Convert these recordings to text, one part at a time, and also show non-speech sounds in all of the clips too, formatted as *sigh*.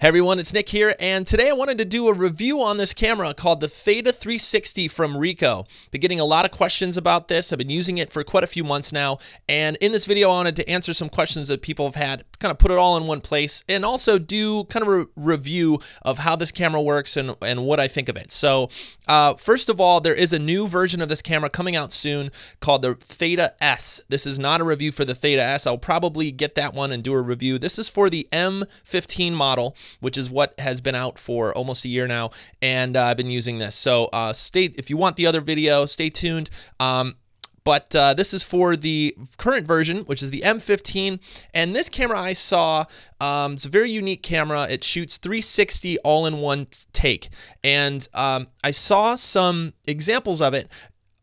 Hey everyone, it's Nick here, and today I wanted to do a review on this camera called the Theta 360 from Ricoh. Been getting a lot of questions about this. I've been using it for quite a few months now, and in this video I wanted to answer some questions that people have had, kind of put it all in one place, and also do kind of a review of how this camera works and, and what I think of it. So uh, first of all, there is a new version of this camera coming out soon called the Theta S. This is not a review for the Theta S. I'll probably get that one and do a review. This is for the M15 model which is what has been out for almost a year now. And uh, I've been using this. So uh, stay, if you want the other video, stay tuned. Um, but uh, this is for the current version, which is the M15. And this camera I saw, um, it's a very unique camera. It shoots 360 all in one take. And um, I saw some examples of it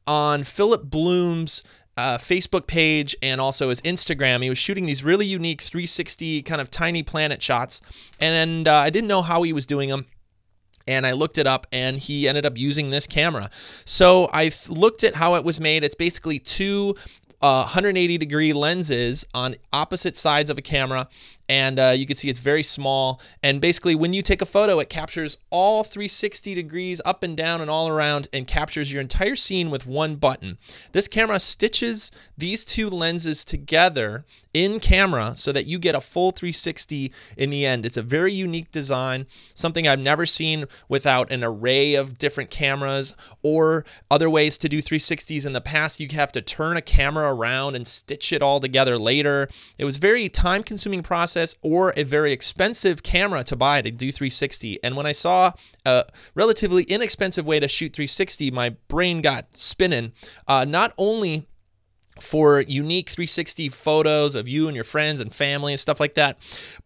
on Philip Bloom's uh, Facebook page and also his Instagram. He was shooting these really unique 360 kind of tiny planet shots, and uh, I didn't know how he was doing them. And I looked it up, and he ended up using this camera. So I looked at how it was made. It's basically two uh, 180 degree lenses on opposite sides of a camera and uh, you can see it's very small. And basically, when you take a photo, it captures all 360 degrees up and down and all around and captures your entire scene with one button. This camera stitches these two lenses together in camera so that you get a full 360 in the end. It's a very unique design, something I've never seen without an array of different cameras or other ways to do 360s in the past. You have to turn a camera around and stitch it all together later. It was very time consuming process process or a very expensive camera to buy to do 360. And when I saw a relatively inexpensive way to shoot 360, my brain got spinning. Uh, not only for unique 360 photos of you and your friends and family and stuff like that.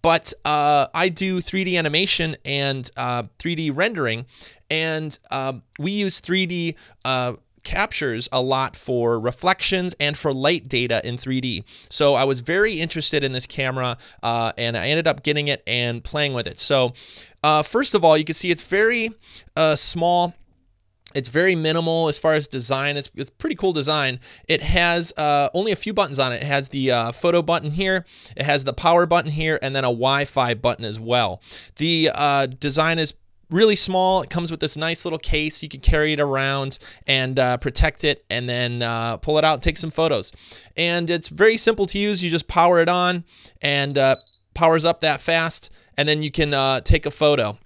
But uh, I do 3D animation and uh, 3D rendering, and um, we use 3D uh, captures a lot for reflections and for light data in 3D. So I was very interested in this camera uh, and I ended up getting it and playing with it. So uh, first of all, you can see it's very uh, small it's very minimal as far as design. It's, it's pretty cool design. It has uh, only a few buttons on it. It has the uh, photo button here. It has the power button here and then a Wi-Fi button as well. The uh, design is really small. It comes with this nice little case. You can carry it around and uh, protect it and then uh, pull it out, take some photos. And it's very simple to use. You just power it on and uh, powers up that fast. And then you can uh, take a photo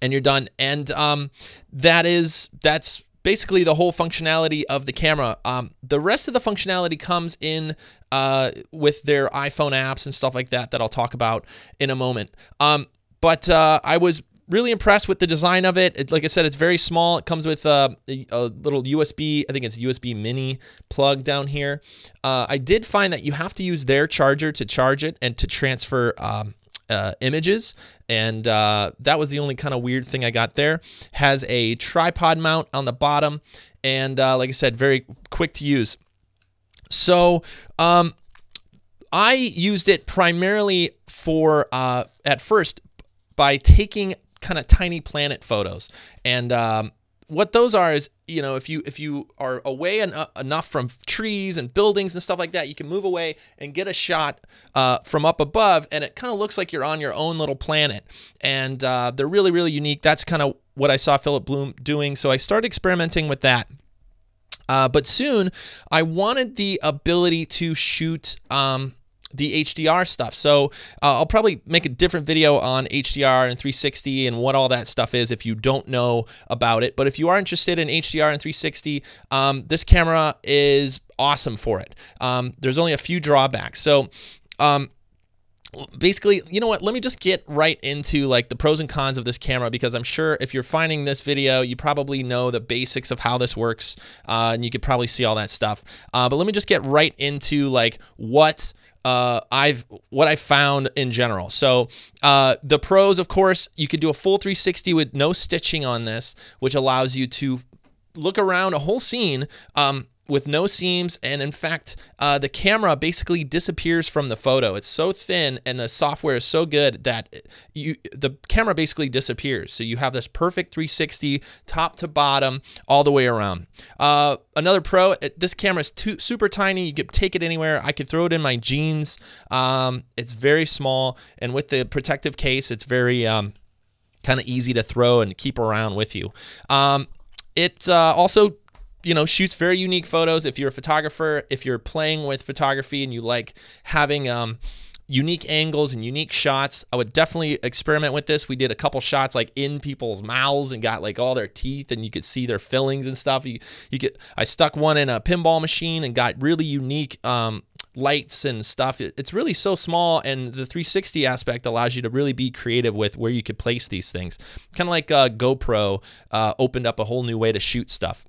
and you're done. And um, that is, that's basically the whole functionality of the camera. Um, the rest of the functionality comes in uh, with their iPhone apps and stuff like that that I'll talk about in a moment. Um, but uh, I was really impressed with the design of it. it. Like I said, it's very small. It comes with uh, a, a, little USB, I think it's USB mini plug down here. Uh, I did find that you have to use their charger to charge it and to transfer um, uh, images. And uh, that was the only kind of weird thing I got there. Has a tripod mount on the bottom. And uh, like I said, very quick to use. So, um, I used it primarily for, uh, at first, by taking kind of tiny planet photos. And um, what those are is you know if you if you are away en enough from trees and buildings and stuff like that you can move away and get a shot uh, from up above and it kind of looks like you're on your own little planet and uh, they're really really unique that's kind of what i saw philip bloom doing so i started experimenting with that uh, but soon i wanted the ability to shoot um, the HDR stuff. So uh, I'll probably make a different video on HDR and 360 and what all that stuff is if you don't know about it. But if you are interested in HDR and 360, um, this camera is awesome for it. Um, there's only a few drawbacks. So um, basically, you know what, let me just get right into like the pros and cons of this camera because I'm sure if you're finding this video, you probably know the basics of how this works uh, and you could probably see all that stuff. Uh, but let me just get right into like what uh, I've what I found in general. So uh, the pros, of course, you could do a full 360 with no stitching on this, which allows you to look around a whole scene um, with no seams. And in fact, uh, the camera basically disappears from the photo. It's so thin and the software is so good that you the camera basically disappears. So you have this perfect 360 top to bottom all the way around. Uh, another pro, uh, this camera is too, super tiny. You could take it anywhere. I could throw it in my jeans. Um, it's very small. And with the protective case, it's very... Um, kind of easy to throw and keep around with you. Um, it uh, also you know shoots very unique photos if you're a photographer if you're playing with photography and you like having um, unique angles and unique shots i would definitely experiment with this we did a couple shots like in people's mouths and got like all their teeth and you could see their fillings and stuff you you get i stuck one in a pinball machine and got really unique um, lights and stuff. It's really so small, and the 360 aspect allows you to really be creative with where you could place these things. Kind of like uh, GoPro uh, opened up a whole new way to shoot stuff.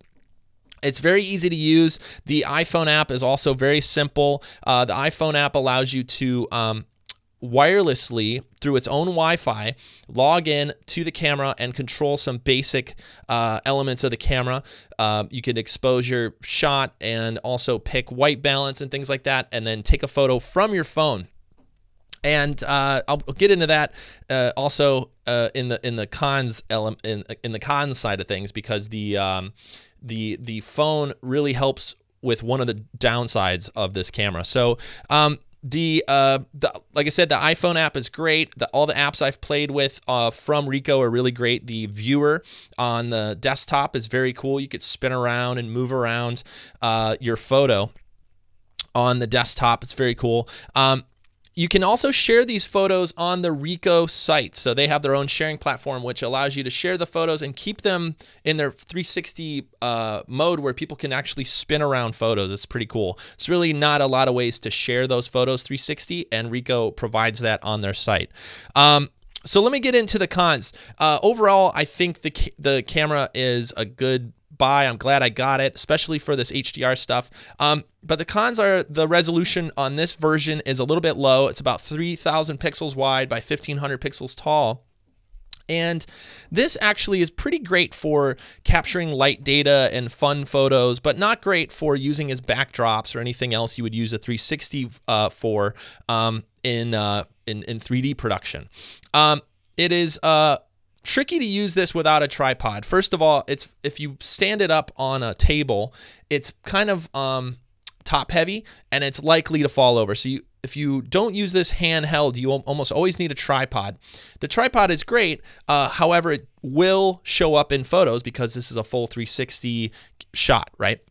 It's very easy to use. The iPhone app is also very simple. Uh, the iPhone app allows you to um, wirelessly, through its own Wi Fi, log in to the camera and control some basic uh, elements of the camera. Uh, you can expose your shot and also pick white balance and things like that, and then take a photo from your phone and uh, I'll get into that uh, also uh, in the in the cons element in, in the cons side of things because the um, the the phone really helps with one of the downsides of this camera. So um, the, uh, the like I said, the iPhone app is great. The, all the apps I've played with uh, from Rico are really great. The viewer on the desktop is very cool. You could spin around and move around uh, your photo on the desktop. It's very cool. Um, you can also share these photos on the Rico site. So they have their own sharing platform, which allows you to share the photos and keep them in their 360 uh, mode where people can actually spin around photos. It's pretty cool. It's really not a lot of ways to share those photos 360, and Rico provides that on their site. Um, so let me get into the cons. Uh, overall, I think the the camera is a good buy. I'm glad I got it, especially for this HDR stuff. Um, but the cons are the resolution on this version is a little bit low. It's about 3,000 pixels wide by 1,500 pixels tall. And this actually is pretty great for capturing light data and fun photos, but not great for using as backdrops or anything else you would use a 360 uh, for um, in, uh, in, in 3D production. Um, it is uh, tricky to use this without a tripod. First of all, it's if you stand it up on a table, it's kind of um, top heavy and it's likely to fall over. So you if you don't use this handheld, you almost always need a tripod. The tripod is great, uh, however, it will show up in photos because this is a full 360 shot, right?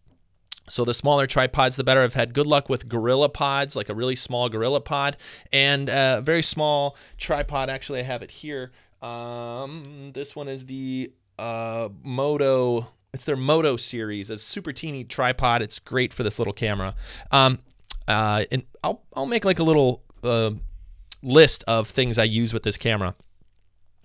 So the smaller tripods, the better. I've had good luck with Gorilla Pods, like a really small Gorilla Pod, and a uh, very small tripod. Actually, I have it here um, this one is the uh, Moto. It's their Moto series, a super teeny tripod. It's great for this little camera. Um, uh, and I'll I'll make like a little uh, list of things I use with this camera.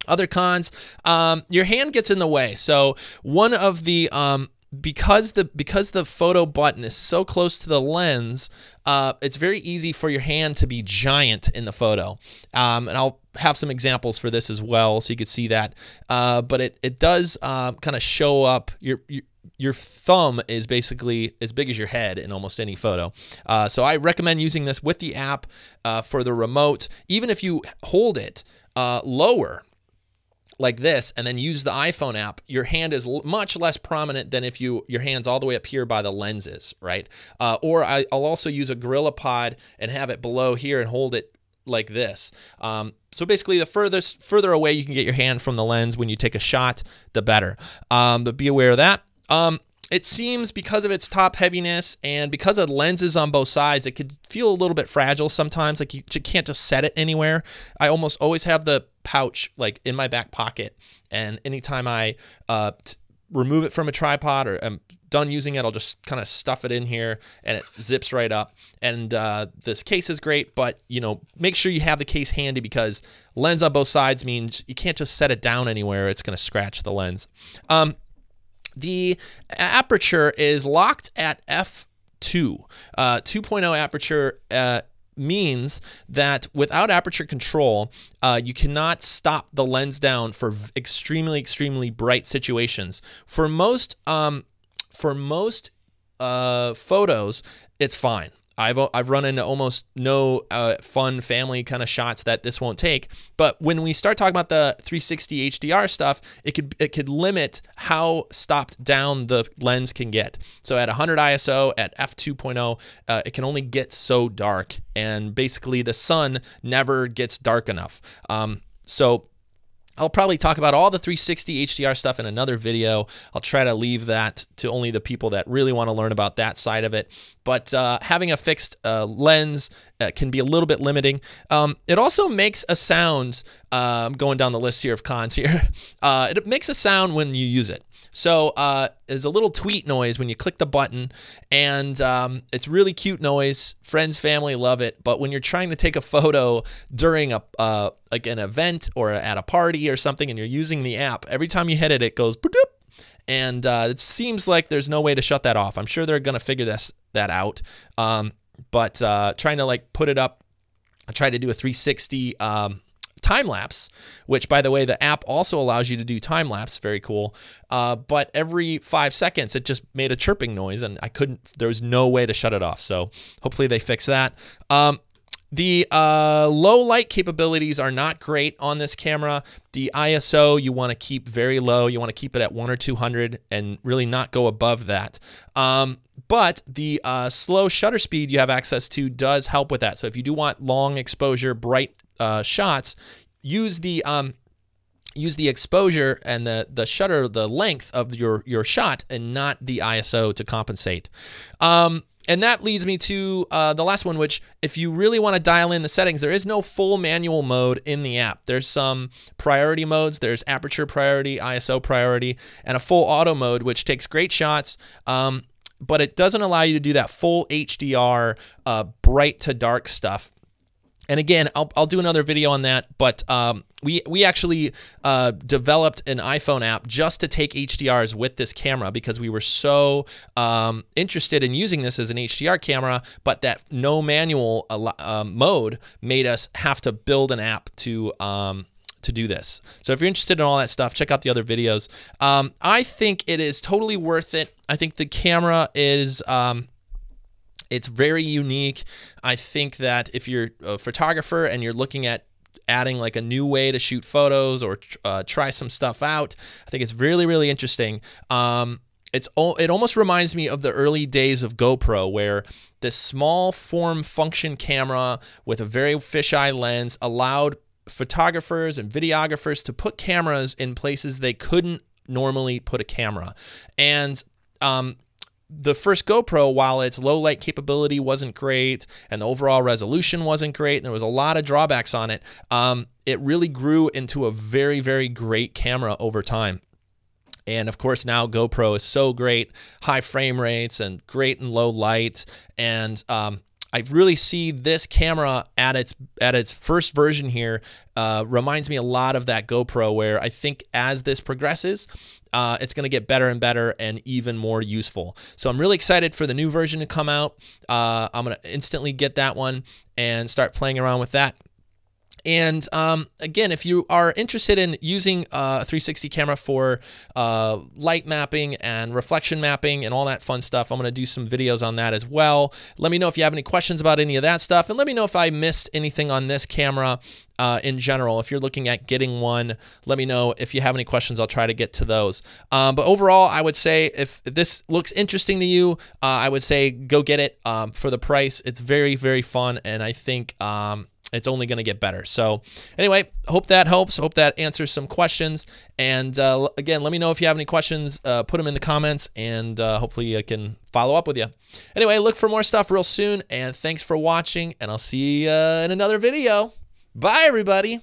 Other cons, um, your hand gets in the way. So one of the um, because the because the photo button is so close to the lens, uh, it's very easy for your hand to be giant in the photo. Um, and I'll have some examples for this as well, so you could see that. Uh, but it it does um, kind of show up your, your your thumb is basically as big as your head in almost any photo. Uh, so I recommend using this with the app uh, for the remote. Even if you hold it uh, lower like this and then use the iPhone app, your hand is much less prominent than if you your hand's all the way up here by the lenses, right? Uh, or I, will also use a Gorilla Pod and have it below here and hold it like this. Um, so basically, the furthest further away you can get your hand from the lens when you take a shot, the better. Um, but be aware of that. Um, it seems because of its top heaviness and because of lenses on both sides, it could feel a little bit fragile sometimes. Like you, you can't just set it anywhere. I almost always have the pouch like in my back pocket, and anytime I uh, remove it from a tripod or I'm um, done using it, I'll just kind of stuff it in here and it zips right up. And uh, this case is great, but you know, make sure you have the case handy because lens on both sides means you can't just set it down anywhere. It's going to scratch the lens. Um, the aperture is locked at f2. Uh, 2.0 aperture uh, means that without aperture control, uh, you cannot stop the lens down for extremely, extremely bright situations. For most, um, for most uh, photos, it's fine. I've uh, I've run into almost no uh, fun family kind of shots that this won't take. But when we start talking about the 360 HDR stuff, it could it could limit how stopped down the lens can get. So at 100 ISO at f2.0, uh, it can only get so dark, and basically the sun never gets dark enough. Um, so I'll probably talk about all the 360 HDR stuff in another video. I'll try to leave that to only the people that really want to learn about that side of it. But uh, having a fixed uh, lens uh, can be a little bit limiting. Um, it also makes a sound, I'm um, going down the list here of cons here, *laughs* uh, it makes a sound when you use it. So uh, there's a little tweet noise when you click the button, and um, it's really cute noise. Friends, family love it. But when you're trying to take a photo during a uh, like an event or at a party or something, and you're using the app, every time you hit it, it goes and uh, it seems like there's no way to shut that off. I'm sure they're gonna figure this that out. Um, but uh, trying to like put it up, I tried to do a 360. Um, time lapse, which by the way, the app also allows you to do time lapse. Very cool. Uh, but every five seconds, it just made a chirping noise, and I couldn't. There was no way to shut it off. So hopefully they fix that. Um, the uh, low light capabilities are not great on this camera. The ISO you want to keep very low. You want to keep it at one or 200 and really not go above that. Um, but the uh, slow shutter speed you have access to does help with that. So if you do want long exposure, bright uh, shots, use the um, use the exposure and the the shutter, the length of your your shot, and not the ISO to compensate. Um, and that leads me to uh, the last one, which if you really want to dial in the settings, there is no full manual mode in the app. There's some priority modes. There's aperture priority, ISO priority, and a full auto mode, which takes great shots. Um, but it doesn't allow you to do that full HDR uh, bright to dark stuff and again, I'll, I'll do another video on that, but um, we we actually uh, developed an iPhone app just to take HDRs with this camera because we were so um, interested in using this as an HDR camera, but that no manual uh, uh, mode made us have to build an app to um, to do this. So if you're interested in all that stuff, check out the other videos. Um, I think it is totally worth it. I think the camera is. Um, it's very unique. I think that if you're a photographer and you're looking at adding like a new way to shoot photos or uh, try some stuff out, I think it's really, really interesting. Um, it's it almost reminds me of the early days of GoPro where this small form function camera with a very fisheye lens allowed photographers and videographers to put cameras in places they couldn't normally put a camera. And um, the first GoPro, while its low light capability wasn't great and the overall resolution wasn't great, and there was a lot of drawbacks on it, um, it really grew into a very, very great camera over time. And of course, now GoPro is so great, high frame rates and great in low light. And um, I really see this camera at its at its first version here uh, reminds me a lot of that GoPro, where I think as this progresses, uh, it's going to get better and better and even more useful. So I'm really excited for the new version to come out. Uh, I'm going to instantly get that one and start playing around with that. And um, again, if you are interested in using a uh, 360 camera for uh, light mapping and reflection mapping and all that fun stuff, I'm going to do some videos on that as well. Let me know if you have any questions about any of that stuff. And let me know if I missed anything on this camera uh, in general. If you're looking at getting one, let me know. If you have any questions, I'll try to get to those. Um, but overall, I would say if this looks interesting to you, uh, I would say go get it um, for the price. It's very, very fun, and I think. Um, it's only going to get better. So, anyway, hope that helps. Hope that answers some questions. And uh, again, let me know if you have any questions. Uh, put them in the comments, and uh, hopefully, I can follow up with you. Anyway, look for more stuff real soon. And thanks for watching, and I'll see you in another video. Bye, everybody.